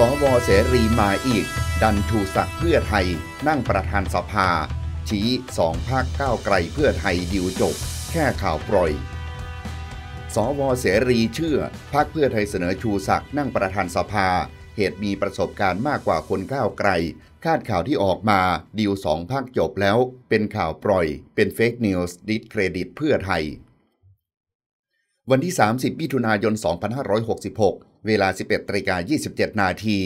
สวเสรีมาอีก ดันชูศักด์เพื่อไทย นั่งประธานสภาชี้สองภาคก้าวไกลเพื่อไทยดิวจบ แค่ข่าวปล่อย สวเสรีเชื่อพักคเพื่อไทยเสนอชูศักด์นั่งประธานสภา เหตุมีประสบการณ์มากกว่าคนก้าวไกล คาดข่าวที่ออกมาดิวสองภาคจบแล้ว เป็นข่าวปล่อย เป็นเฟกนิวส์ดิสเครดิตเพื่อไทยวันที่ 30มิถุนายน 2566เวลา 11ตริกา27 นาที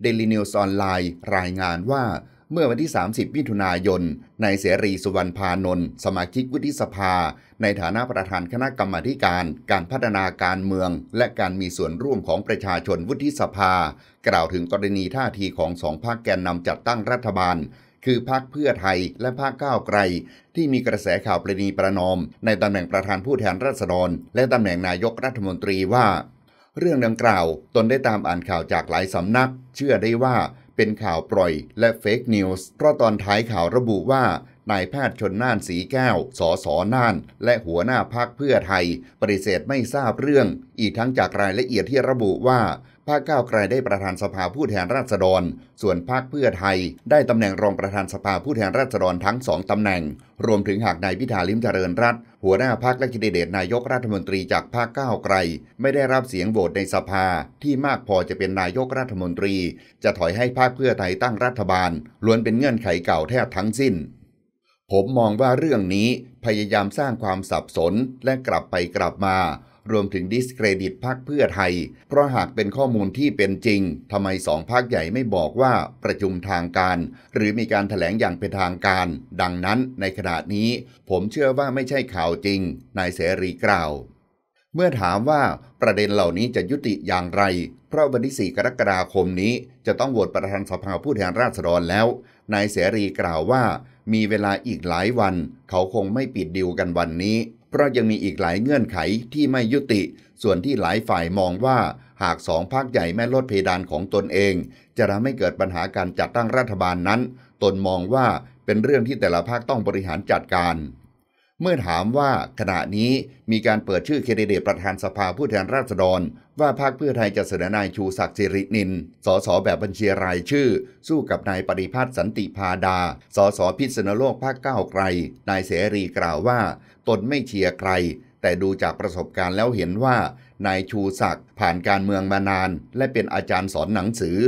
เดลินิวส์ออนไลน์ รายงานว่า เมื่อวันที่ 30มิถุนายนนายเสรีสุวรรณพานนท์สมาชิกวุฒิสภา ในฐานะประธานคณะกรรมาการ การพัฒนาการเมือง และการมีส่วนร่วมของประชาชนวุฒิสภา กล่าวถึงกรณีท่าทีของสองพรรคแกนนำจัดตั้งรัฐบาล คือพรรคเพื่อไทย และพรรคก้าวไกล ที่มีกระแสข่าวประนีประนอม ในตำแหน่งประธานผู้แทนราษฎรและตำแหน่งนายกรัฐมนตรีว่าเรื่องดังกล่าว ตนได้ตามอ่านข่าวจากหลายสำนัก เชื่อได้ว่าเป็นข่าวปล่อยและเฟกนิวส์เพราะตอนท้ายข่าวระบุว่า นายแพทย์ชนน่านสีแก้วสอสอน่าน และหัวหน้าพักเพื่อไทยปฏิเสธไม่ทราบเรื่อง อีกทั้งจากรายละเอียดที่ระบุว่าพรรคก้าวไกลได้ประธานสภาผู้แทนราษฎร ส่วนพรรคเพื่อไทยได้ตำแหน่งรองประธานสภาผู้แทนราษฎรทั้งสองตำแหน่ง รวมถึงหากนายพิธาลิมเจริญรัตหัวหน้าพรรคและคิดเดตนายกรัฐมนตรีจากพรรคก้าวไกล ไม่ได้รับเสียงโหวตในสภาที่มากพอจะเป็นนายกรัฐมนตรี จะถอยให้พรรคเพื่อไทยตั้งรัฐบาลล้วนเป็นเงื่อนไขเก่าแทบทั้งสิ้น ผมมองว่าเรื่องนี้พยายามสร้างความสับสนและกลับไปกลับมารวมถึงดิสเครดิตพักคเพื่อไทย เพราะหากเป็นข้อมูลที่เป็นจริง ทำไมสองพักคใหญ่ไม่บอกว่าประชุมทางการ หรือมีการถแถลงอย่างเป็นทางการ ดังนั้นในขณะนี้ ผมเชื่อว่าไม่ใช่ข่าวจริง นายเสรีกล่าว เมื่อถามว่าประเด็นเหล่านี้จะยุติอย่างไร เพราะวันที่ 4 กรกฎาคมนี้ จะต้องโหวตประธานสภาผู้แทนราษฎรแล้ว นายเสรีกล่าวว่า มีเวลาอีกหลายวัน เขาคงไม่ปิดดิวกันวันนี้เพราะยังมีอีกหลายเงื่อนไขที่ไม่ยุติ ส่วนที่หลายฝ่ายมองว่า หากสองพรรคใหญ่แม่ลดเพดานของตนเอง จะทำให้เกิดปัญหาการจัดตั้งรัฐบาลนั้น ตนมองว่าเป็นเรื่องที่แต่ละภาคต้องบริหารจัดการเมื่อถามว่าขณะนี้มีการเปิดชื่อเคนดิเดตประธานสภาผู้แทนราษฎร ว่าพรรคเพื่อไทยจะเสนอนายชูศักดิ์สิรินิน สสแบบบัญชีรายชื่อ สู้กับนายปฏิพัฒน์สันติพาดา สสพิษณโลกภาคเก้าไกล นายเสรีกล่าวว่า ตนไม่เชียร์ใคร แต่ดูจากประสบการณ์แล้วเห็นว่านายชูศักดิ์ผ่านการเมืองมานาน และเป็นอาจารย์สอนหนังสือ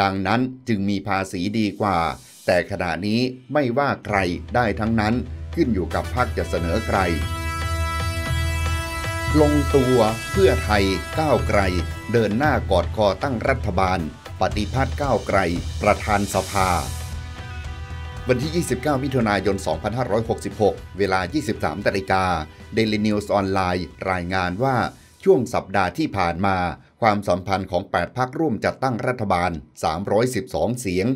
ดังนั้นจึงมีภาษีดีกว่า แต่ขณะนี้ไม่ว่าใครได้ทั้งนั้นขึ้นอยู่กับพรรคจะเสนอใคร ลงตัวเพื่อไทยก้าวไกล เดินหน้ากอดคอตั้งรัฐบาล ปฏิพัฒน์ก้าวไกล ประธานสภา วันที่ 29 มิถุนายน 2566 เวลา 23นาฬิกาเดลินิวส์ออนไลน์รายงานว่าช่วงสัปดาห์ที่ผ่านมาความสัมพันธ์ของ 8พักร่วมจัดตั้งรัฐบาล 312 เสียง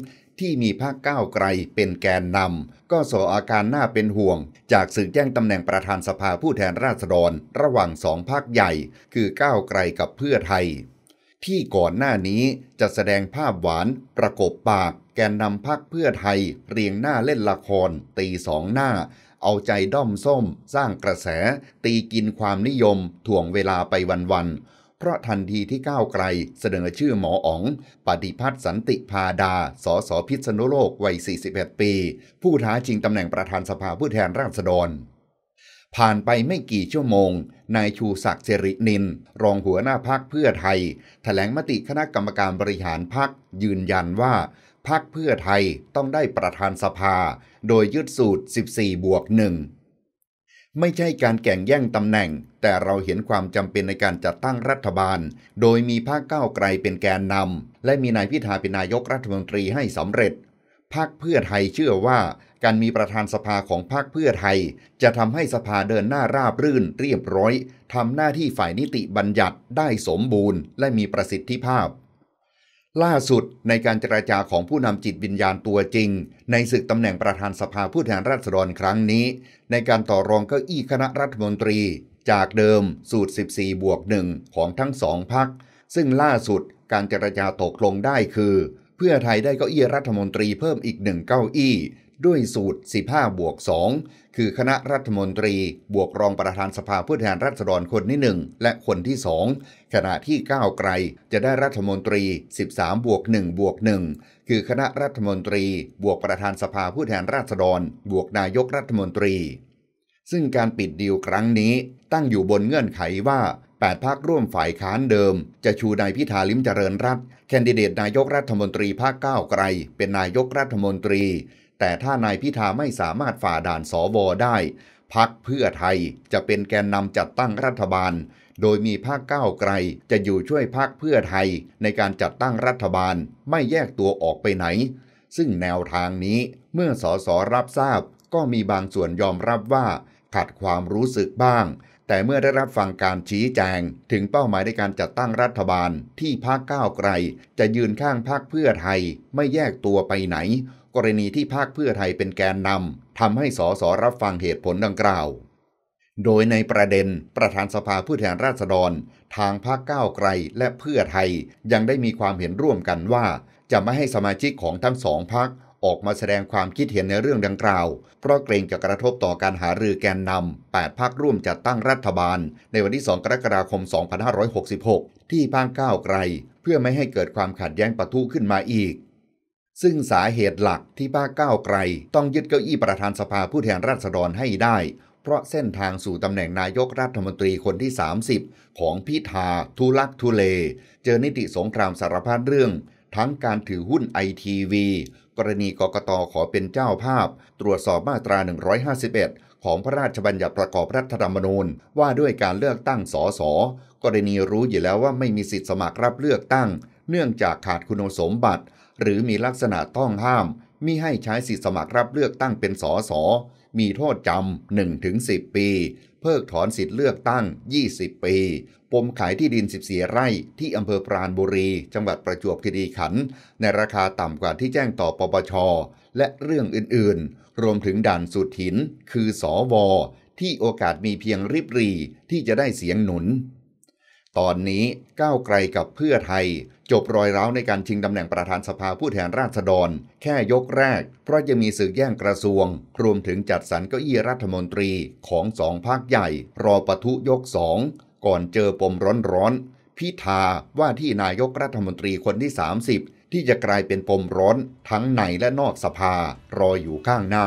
ที่มีพรรคก้าวไกลเป็นแกนนำก็ส่ออาการน่าเป็นห่วง จากสื่อแจ้งตำแหน่งประธานสภาผู้แทนราษฎร ระหว่างสองพรรคใหญ่ คือก้าวไกลกับเพื่อไทย ที่ก่อนหน้านี้จะแสดงภาพหวานประกบปาก แกนนำพรรคเพื่อไทย เรียงหน้าเล่นละคร ตีสองหน้า เอาใจด้อมส้ม สร้างกระแส ตีกินความนิยมถ่วงเวลาไปวันๆเพราะทันทีที่ก้าวไกลเสนอชื่อหมออ๋อง ปฏิพัฒน์สันติพาดา สสพิษณุโลก วัย 41 ปี ผู้ท้าชิงตำแหน่งประธานสภาผู้แทนราษฎร ผ่านไปไม่กี่ชั่วโมง นายชูศักดิ์เจรินิน รองหัวหน้าพักเพื่อไทยถแถลงมติคณะกรรมการบริหารพักยืนยันว่าพักเพื่อไทยต้องได้ประธานสภาโดยยึดสูตร 14บวก1ไม่ใช่การแข่งแย่งตำแหน่ง แต่เราเห็นความจำเป็นในการจัดตั้งรัฐบาล โดยมีพรรคก้าวไกลเป็นแกนนำ และมีนายพิธาเป็นนายกรัฐมนตรีให้สำเร็จพรรคเพื่อไทยเชื่อว่า การมีประธานสภาของพรรคเพื่อไทย จะทำให้สภาเดินหน้าราบรื่นเรียบร้อยทำหน้าที่ฝ่ายนิติบัญญัติได้สมบูรณ์และมีประสิทธิภาพล่าสุดในการเจราจาของผู้นำจิตวิญญาณตัวจริง ในศึกตำแหน่งประธานสภาผู้แทนราษฎรครั้งนี้ ในการต่อรองเก้าอี้คณะรัฐมนตรี จากเดิมสูตร 14 บวกหนึ่งของทั้งสองพัก ซึ่งล่าสุดการเจราจาตกลงได้คือ เพื่อไทยได้เก้าอี้รัฐมนตรีเพิ่มอีกหนึ่งเก้าอี้ด้วยสูตร 15บวก2คือคณะรัฐมนตรีบวกรองประธานสภาผู้แทนราษฎรคนที่1และคนที่ 2 ขณะที่ก้าวไกลจะได้รัฐมนตรี 13บวก1บวก1คือคณะรัฐมนตรี บวกประธานสภาผู้แทนราษฎรบวกนายกรัฐมนตรี ซึ่งการปิดดีลครั้งนี้ตั้งอยู่บนเงื่อนไขว่า8พักร่วมฝ่ายค้านเดิมจะชูนายพิธาลิมเจริญรัตแคนดิเดตนายกรัฐมนตรีภาคก้าวไกล เป็นนายกรัฐมนตรีแต่ถ้านายพิธาไม่สามารถฝ่าด่านสวได้ พักเพื่อไทยจะเป็นแกนนำจัดตั้งรัฐบาล โดยมีภาคก้าวไกลจะอยู่ช่วยพักเพื่อไทยในการจัดตั้งรัฐบาลไม่แยกตัวออกไปไหน ซึ่งแนวทางนี้เมื่อสสรับทราบ ก็มีบางส่วนยอมรับว่า ขัดความรู้สึกบ้าง แต่เมื่อได้รับฟังการชี้แจง ถึงเป้าหมายในการจัดตั้งรัฐบาล ที่พารคก้าวไกล จะยืนข้างพักคเพื่อไทยไม่แยกตัวไปไหนกรณีที่พรรคเพื่อไทยเป็นแกนนำทำให้สสรับฟังเหตุผลดังกล่าว โดยในประเด็นประธานสภาผู้แทนราษฎรทางพรรคก้าวไกลและเพื่อไทยยังได้มีความเห็นร่วมกันว่า จะไม่ให้สมาชิกของทั้งสองพรรคออกมาแสดงความคิดเห็นในเรื่องดังกล่าว เพราะเกรงจะกระทบต่อการหารือแกนนำ8พรรคร่วมจัดตั้งรัฐบาล ในวันที่ 2 กรกฎาคม 2566 ที่พ้านก้าวไกล เพื่อไม่ให้เกิดความขัดแย้งปะทุขึ้นมาอีกซึ่งสาเหตุหลักที่ป้าก้าวไกล ต้องยึดเก้าอี้ประธานสภาผู้แทนราษฎรให้ได้ เพราะเส้นทางสู่ตำแหน่งนายกรัฐมนตรีคนที่ 30 ของพิธาทุลักทุเล เจอนิติสงครามสารพัดเรื่อง ทั้งการถือหุ้นไอทีวีกรณีกกตขอเป็นเจ้าภาพ ตรวจสอบมาตรา 151 ของพระราชบัญญัติประกอบรัฐธรรมนูญว่าด้วยการเลือกตั้งสสกรณีรู้อยู่แล้วว่าไม่มีสิทธิสมัครรับเลือกตั้ง เนื่องจากขาดคุณสมบัติหรือมีลักษณะต้องห้ามมิให้ใช้สิทธิสมัครรับเลือกตั้งเป็นสสมีโทษจำ1ถึงิบปี เพิกถอนสิทธิเลือกตั้ง 20 ปีปมขายที่ดิน14ไร่ที่อำเภอปราณบุรี จังหวัดประจวบคีรีขันธ์ในราคาต่ำกว่าที่แจ้งต่อปปช และเรื่องอื่นๆ รวมถึงด่านสุดหิน คือสอวอ ที่โอกาสมีเพียงริบรีที่จะได้เสียงหนุนตอนนี้ก้าวไกลกับเพื่อไทย จบรอยร้าวในการชิงตำแหน่งประธานสภาผู้แทนราษฎร แค่ยกแรกเพราะจะมีสื่อแย่งกระทรวงรวมถึงจัดสรรเก้าอี้รัฐมนตรีของสองพรรคใหญ่รอปะทุยกสองก่อนเจอปมร้อนๆพิธาว่าที่นายกรัฐมนตรีคนที่ 30 ที่จะกลายเป็นปมร้อน ทั้งในและนอกสภารออยู่ข้างหน้า